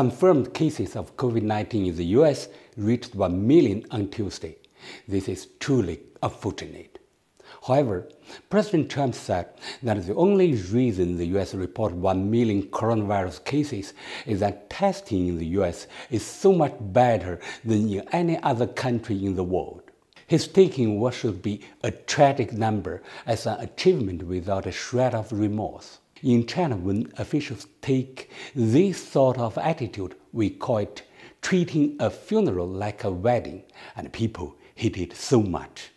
Confirmed cases of COVID-19 in the US reached 1 million on Tuesday. This is truly unfortunate. However, President Trump said that the only reason the U.S. reported 1 million coronavirus cases is that testing in the U.S. is so much better than in any other country in the world. His taking what should be a tragic number as an achievement without a shred of remorse. In China, when officials take this sort of attitude, we call it treating a funeral like a wedding, and people hate it so much.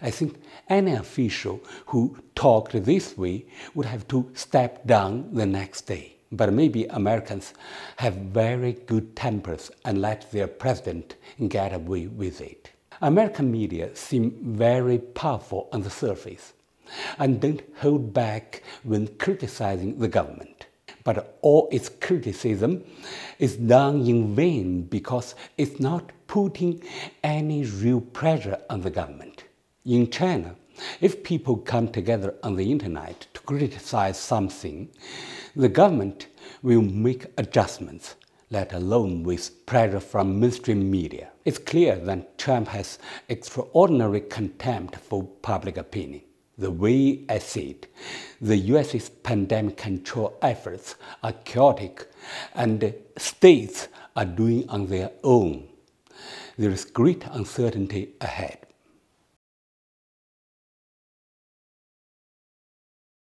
I think any official who talked this way would have to step down the next day. But maybe Americans have very good tempers and let their president get away with it. American media seem very powerful on the surface and don't hold back when criticizing the government. But all its criticism is done in vain because it's not putting any real pressure on the government. In China, if people come together on the internet to criticize something, the government will make adjustments let alone with pressure from mainstream media. It's clear that Trump has extraordinary contempt for public opinion. The way I see it, the US's pandemic control efforts are chaotic and states are doing on their own. There is great uncertainty ahead.